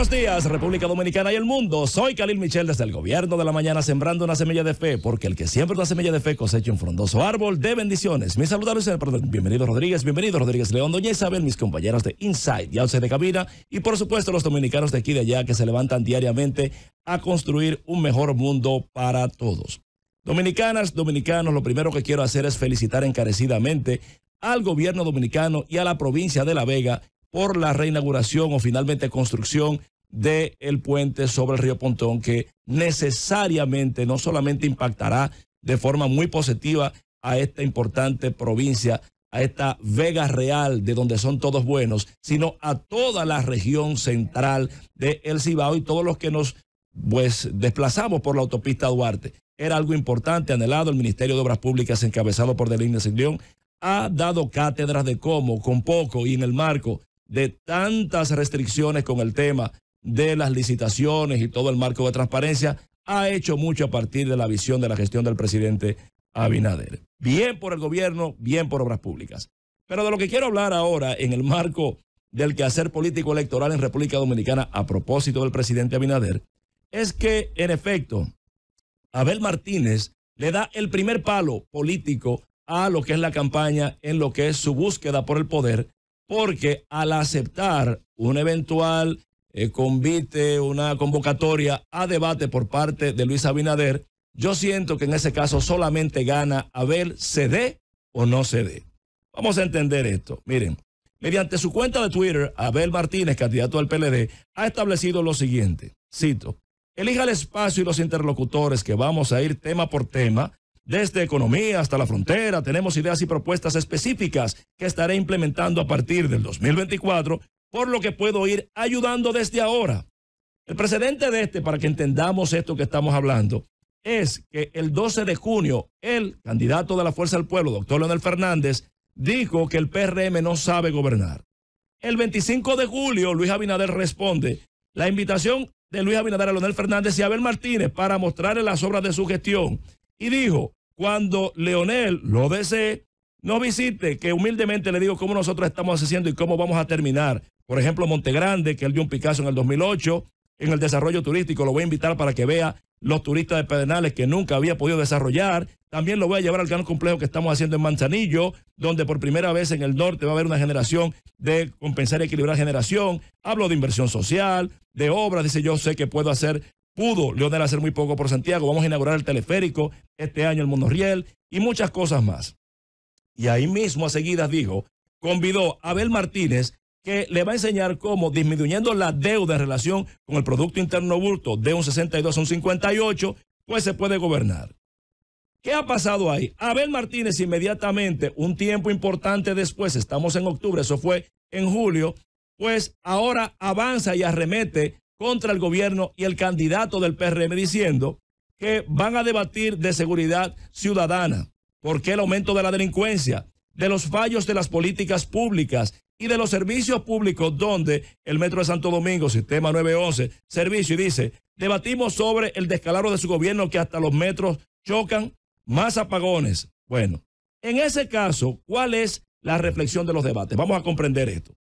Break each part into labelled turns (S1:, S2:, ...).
S1: Buenos días, República Dominicana y el mundo. Soy Khalil Michel desde el Gobierno de la Mañana sembrando una semilla de fe, porque el que siembra una semilla de fe cosecha un frondoso árbol de bendiciones. Mis saludos, bienvenido Rodríguez, bienvenido Rodríguez León, Doña Isabel, mis compañeros de Inside y Outside de Cabina, y por supuesto los dominicanos de aquí y de allá que se levantan diariamente a construir un mejor mundo para todos. Dominicanas, dominicanos, lo primero que quiero hacer es felicitar encarecidamente al gobierno dominicano y a la provincia de La Vega por la reinauguración o finalmente construcción del el puente sobre el río Pontón, que necesariamente no solamente impactará de forma muy positiva a esta importante provincia, a esta Vega Real de donde son todos buenos, sino a toda la región central de El Cibao y todos los que nos pues desplazamos por la autopista Duarte. Era algo importante, anhelado. El Ministerio de Obras Públicas, encabezado por Delino de ha dado cátedras de cómo, con poco y en el marco de tantas restricciones con el tema de las licitaciones y todo el marco de transparencia, ha hecho mucho a partir de la visión de la gestión del presidente Abinader. Bien por el gobierno, bien por obras públicas. Pero de lo que quiero hablar ahora en el marco del quehacer político electoral en República Dominicana a propósito del presidente Abinader, es que en efecto, Abel Martínez le da el primer palo político a lo que es la campaña en lo que es su búsqueda por el poder porque al aceptar un eventual eh, convite, una convocatoria a debate por parte de Luis Abinader, yo siento que en ese caso solamente gana Abel C.D. o no se dé. Vamos a entender esto. Miren, mediante su cuenta de Twitter, Abel Martínez, candidato al PLD, ha establecido lo siguiente, cito, elija el espacio y los interlocutores que vamos a ir tema por tema desde economía hasta la frontera tenemos ideas y propuestas específicas que estaré implementando a partir del 2024, por lo que puedo ir ayudando desde ahora. El precedente de este, para que entendamos esto que estamos hablando, es que el 12 de junio el candidato de la Fuerza del Pueblo, doctor Leonel Fernández, dijo que el PRM no sabe gobernar. El 25 de julio, Luis Abinader responde la invitación de Luis Abinader a Leonel Fernández y Abel Martínez para mostrarle las obras de su gestión y dijo, cuando Leonel lo desee, no visite, que humildemente le digo cómo nosotros estamos haciendo y cómo vamos a terminar. Por ejemplo, Montegrande, que él dio un Picasso en el 2008, en el desarrollo turístico, lo voy a invitar para que vea los turistas de Pedernales que nunca había podido desarrollar. También lo voy a llevar al gran complejo que estamos haciendo en Manzanillo, donde por primera vez en el norte va a haber una generación de compensar y equilibrar generación. Hablo de inversión social, de obras, dice yo sé que puedo hacer pudo Leonel hacer muy poco por Santiago. Vamos a inaugurar el teleférico este año, el monorriel y muchas cosas más. Y ahí mismo a seguida, dijo, convidó a Abel Martínez que le va a enseñar cómo disminuyendo la deuda en relación con el Producto Interno Bulto de un 62 a un 58, pues se puede gobernar. ¿Qué ha pasado ahí? Abel Martínez inmediatamente, un tiempo importante después, estamos en octubre, eso fue en julio, pues ahora avanza y arremete contra el gobierno y el candidato del PRM diciendo que van a debatir de seguridad ciudadana, porque el aumento de la delincuencia, de los fallos de las políticas públicas y de los servicios públicos donde el Metro de Santo Domingo, Sistema 911, servicio y dice, debatimos sobre el descalabro de su gobierno que hasta los metros chocan más apagones. Bueno, en ese caso, ¿cuál es la reflexión de los debates? Vamos a comprender esto.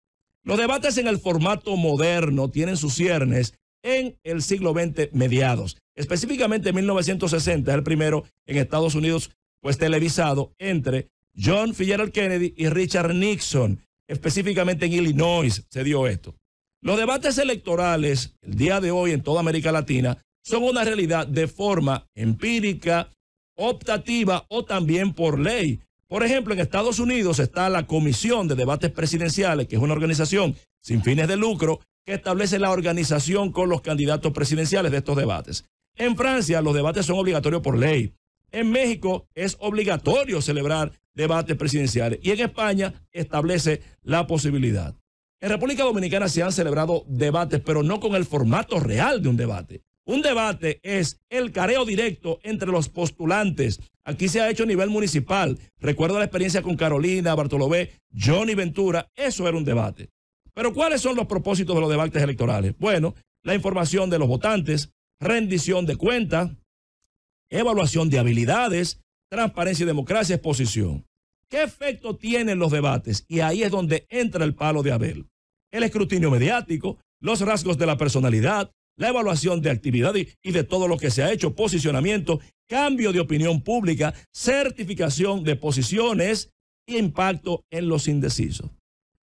S1: Los debates en el formato moderno tienen sus ciernes en el siglo XX mediados, específicamente en 1960, el primero en Estados Unidos, pues televisado entre John F. Kennedy y Richard Nixon, específicamente en Illinois se dio esto. Los debates electorales, el día de hoy en toda América Latina, son una realidad de forma empírica, optativa o también por ley. Por ejemplo, en Estados Unidos está la Comisión de Debates Presidenciales, que es una organización sin fines de lucro que establece la organización con los candidatos presidenciales de estos debates. En Francia los debates son obligatorios por ley. En México es obligatorio celebrar debates presidenciales y en España establece la posibilidad. En República Dominicana se han celebrado debates, pero no con el formato real de un debate, un debate es el careo directo entre los postulantes. Aquí se ha hecho a nivel municipal. Recuerdo la experiencia con Carolina, Bartolomé, Johnny Ventura. Eso era un debate. Pero ¿cuáles son los propósitos de los debates electorales? Bueno, la información de los votantes, rendición de cuentas, evaluación de habilidades, transparencia y democracia, exposición. ¿Qué efecto tienen los debates? Y ahí es donde entra el palo de Abel. El escrutinio mediático, los rasgos de la personalidad, la evaluación de actividad y, y de todo lo que se ha hecho, posicionamiento, cambio de opinión pública, certificación de posiciones y impacto en los indecisos.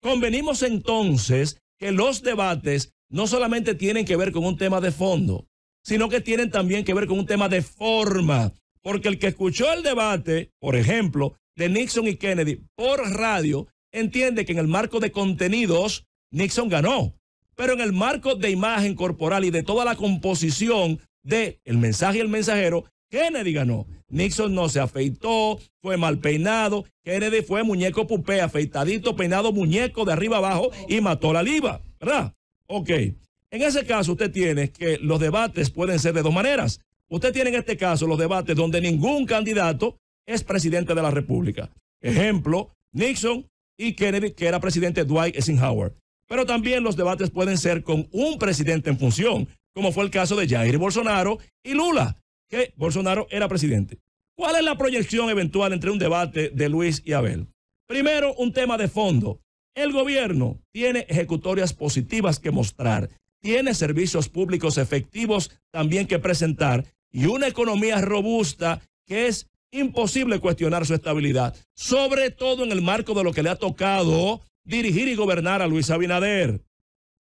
S1: Convenimos entonces que los debates no solamente tienen que ver con un tema de fondo, sino que tienen también que ver con un tema de forma, porque el que escuchó el debate, por ejemplo, de Nixon y Kennedy por radio, entiende que en el marco de contenidos, Nixon ganó pero en el marco de imagen corporal y de toda la composición de el mensaje y el mensajero, Kennedy ganó. Nixon no se afeitó, fue mal peinado. Kennedy fue muñeco pupé, afeitadito, peinado muñeco de arriba abajo y mató la liba, ¿verdad? Ok. En ese caso usted tiene que los debates pueden ser de dos maneras. Usted tiene en este caso los debates donde ningún candidato es presidente de la República. Ejemplo, Nixon y Kennedy, que era presidente Dwight Eisenhower pero también los debates pueden ser con un presidente en función, como fue el caso de Jair Bolsonaro y Lula, que Bolsonaro era presidente. ¿Cuál es la proyección eventual entre un debate de Luis y Abel? Primero, un tema de fondo. El gobierno tiene ejecutorias positivas que mostrar, tiene servicios públicos efectivos también que presentar y una economía robusta que es imposible cuestionar su estabilidad, sobre todo en el marco de lo que le ha tocado dirigir y gobernar a Luis Abinader.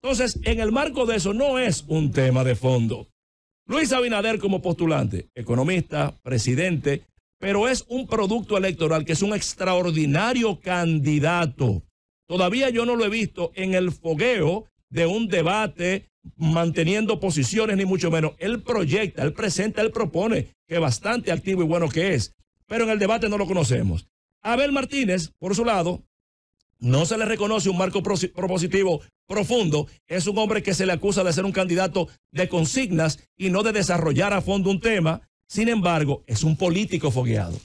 S1: Entonces, en el marco de eso, no es un tema de fondo. Luis Abinader como postulante, economista, presidente, pero es un producto electoral que es un extraordinario candidato. Todavía yo no lo he visto en el fogueo de un debate manteniendo posiciones, ni mucho menos. Él proyecta, él presenta, él propone, que bastante activo y bueno que es, pero en el debate no lo conocemos. Abel Martínez, por su lado, no se le reconoce un marco propositivo profundo. Es un hombre que se le acusa de ser un candidato de consignas y no de desarrollar a fondo un tema. Sin embargo, es un político fogueado.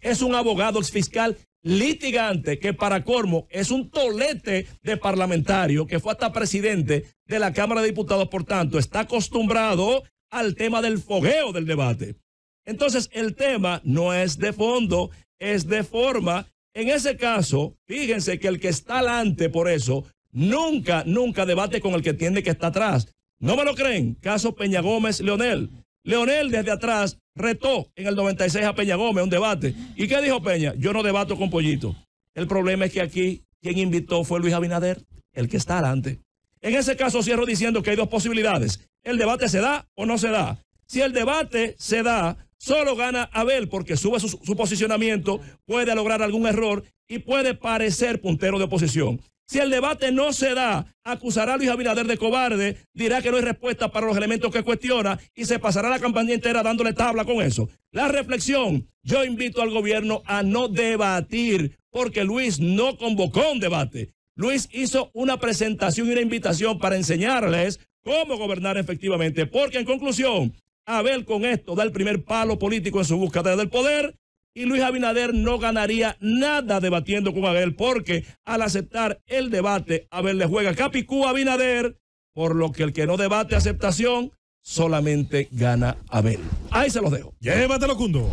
S1: Es un abogado fiscal litigante que para Cormo es un tolete de parlamentario que fue hasta presidente de la Cámara de Diputados, por tanto, está acostumbrado al tema del fogueo del debate. Entonces, el tema no es de fondo, es de forma en ese caso, fíjense que el que está alante por eso nunca, nunca debate con el que tiene que estar atrás. No me lo creen. Caso Peña Gómez, Leonel. Leonel desde atrás retó en el 96 a Peña Gómez un debate. ¿Y qué dijo Peña? Yo no debato con Pollito. El problema es que aquí quien invitó fue Luis Abinader, el que está adelante. En ese caso cierro diciendo que hay dos posibilidades. El debate se da o no se da. Si el debate se da, Solo gana Abel porque sube su, posicionamiento, puede lograr algún error y puede parecer puntero de oposición. Si el debate no se da, acusará a Luis Abinader de cobarde, dirá que no hay respuesta para los elementos que cuestiona y se pasará la campaña entera dándole tabla con eso. La reflexión, yo invito al gobierno a no debatir porque Luis no convocó un debate. Luis hizo una presentación y una invitación para enseñarles cómo gobernar efectivamente, porque en conclusión, Abel con esto da el primer palo político en su búsqueda del poder y Luis Abinader no ganaría nada debatiendo con Abel porque al aceptar el debate Abel le juega Capicú a Abinader, por lo que el que no debate aceptación solamente gana Abel. Ahí se los dejo. Llévatelo, Cundo.